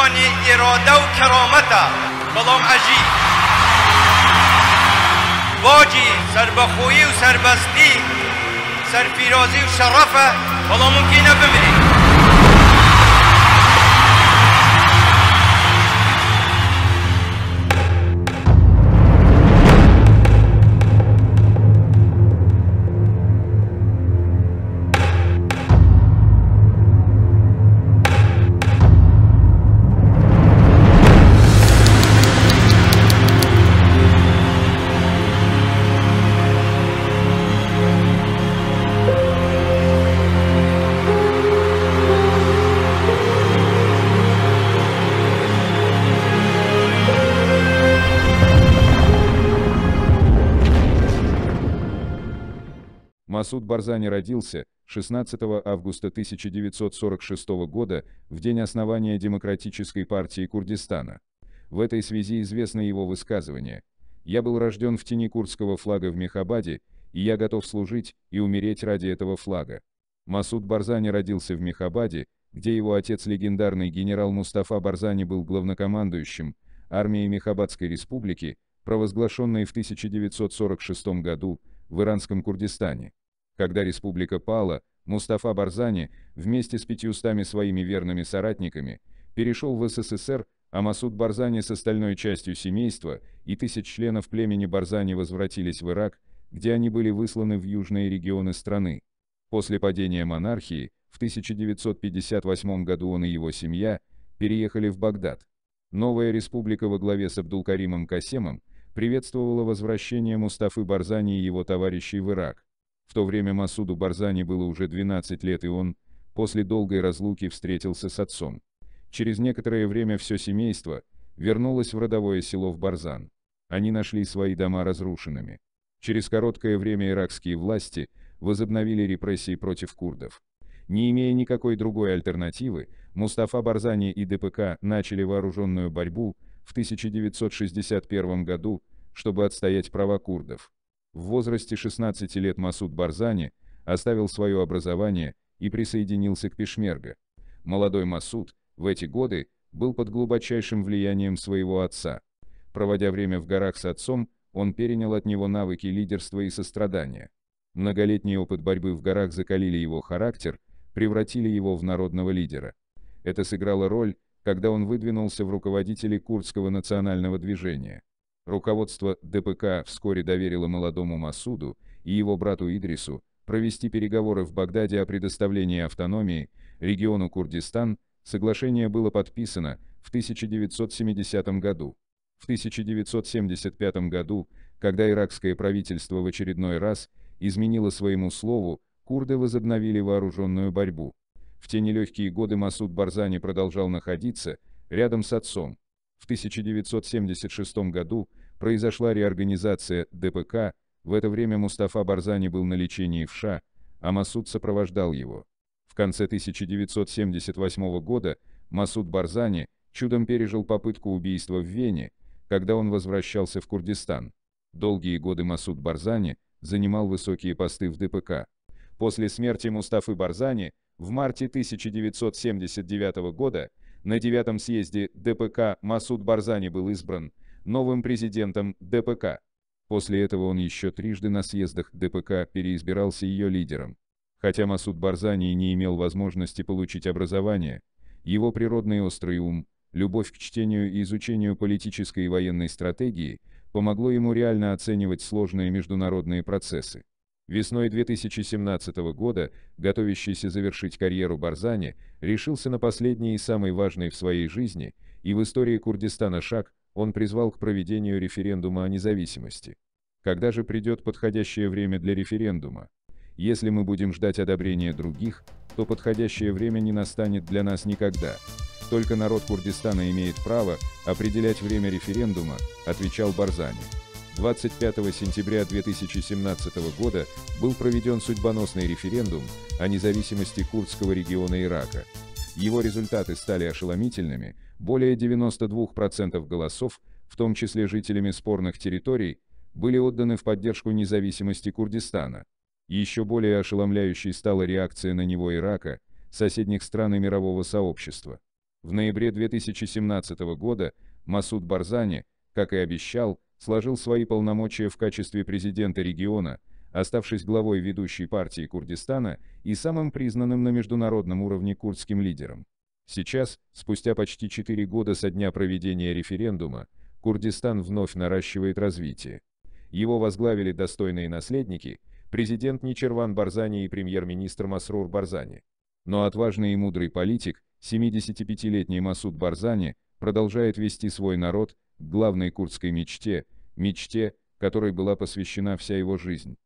خاوەنی ئێرۆدە و کەڕۆمەتە بەڵام ئەژی باجی سربەخۆیی و سربەستی سەرفیرۆزی و شەڕەفە بەڵاممکینە بمرین. Масуд Барзани родился 16 августа 1946 года, в день основания Демократической партии Курдистана. В этой связи известно его высказывание «Я был рожден в тени курдского флага в Мехабаде, и я готов служить и умереть ради этого флага». Масуд Барзани родился в Мехабаде, где его отец легендарный генерал Мустафа Барзани был главнокомандующим армии Мехабадской республики, провозглашенной в 1946 году в иранском Курдистане. Когда республика пала, Мустафа Барзани вместе с пятьюстами своими верными соратниками перешел в СССР, а Масуд Барзани с остальной частью семейства и тысяч членов племени Барзани возвратились в Ирак, где они были высланы в южные регионы страны. После падения монархии, в 1958 году он и его семья переехали в Багдад. Новая республика во главе с Абдулкаримом Касемом приветствовала возвращение Мустафы Барзани и его товарищей в Ирак, в то время Масуду Барзани было уже 12 лет, и он, после долгой разлуки, встретился с отцом. Через некоторое время все семейство вернулось в родовое село в Барзан. Они нашли свои дома разрушенными. Через короткое время иракские власти возобновили репрессии против курдов. Не имея никакой другой альтернативы, Мустафа Барзани и ДПК начали вооруженную борьбу в 1961 году, чтобы отстоять права курдов. В возрасте 16 лет Масуд Барзани оставил свое образование и присоединился к пешмерга. Молодой Масуд в эти годы был под глубочайшим влиянием своего отца. Проводя время в горах с отцом, он перенял от него навыки лидерства и сострадания. Многолетний опыт борьбы в горах закалили его характер, превратили его в народного лидера. Это сыграло роль, когда он выдвинулся в руководители курдского национального движения. Руководство ДПК вскоре доверило молодому Масуду и его брату Идрису провести переговоры в Багдаде о предоставлении автономии региону Курдистан, соглашение было подписано в 1970 году. В 1975 году, когда иракское правительство в очередной раз изменило своему слову, курды возобновили вооруженную борьбу. В те нелегкие годы Масуд Барзани продолжал находиться рядом с отцом. В 1976 году произошла реорганизация ДПК, в это время Мустафа Барзани был на лечении в ША, а Масуд сопровождал его. В конце 1978 года Масуд Барзани чудом пережил попытку убийства в Вене, когда он возвращался в Курдистан. Долгие годы Масуд Барзани занимал высокие посты в ДПК. После смерти Мустафы Барзани в марте 1979 года на девятом съезде ДПК Масуд Барзани был избран новым президентом ДПК. После этого он еще трижды на съездах ДПК переизбирался ее лидером. Хотя Масуд Барзани не имел возможности получить образование, его природный острый ум, любовь к чтению и изучению политической и военной стратегии помогло ему реально оценивать сложные международные процессы. Весной 2017 года, готовящийся завершить карьеру Барзани, решился на последний и самый важный в своей жизни и в истории Курдистана шаг, он призвал к проведению референдума о независимости. Когда же придет подходящее время для референдума? Если мы будем ждать одобрения других, то подходящее время не настанет для нас никогда. Только народ Курдистана имеет право определять время референдума, отвечал Барзани. 25 сентября 2017 года был проведен судьбоносный референдум о независимости курдского региона Ирака. Его результаты стали ошеломительными, более 92% голосов, в том числе жителями спорных территорий, были отданы в поддержку независимости Курдистана. Еще более ошеломляющей стала реакция на него Ирака, соседних стран и мирового сообщества. В ноябре 2017 года Масуд Барзани, как и обещал, сложил свои полномочия в качестве президента региона, оставшись главой ведущей партии Курдистана и самым признанным на международном уровне курдским лидером. Сейчас, спустя почти 4 года со дня проведения референдума, Курдистан вновь наращивает развитие. Его возглавили достойные наследники, президент Ничерван Барзани и премьер-министр Масрур Барзани. Но отважный и мудрый политик, 75-летний Масуд Барзани, продолжает вести свой народ к главной курдской мечте, мечте, которой была посвящена вся его жизнь.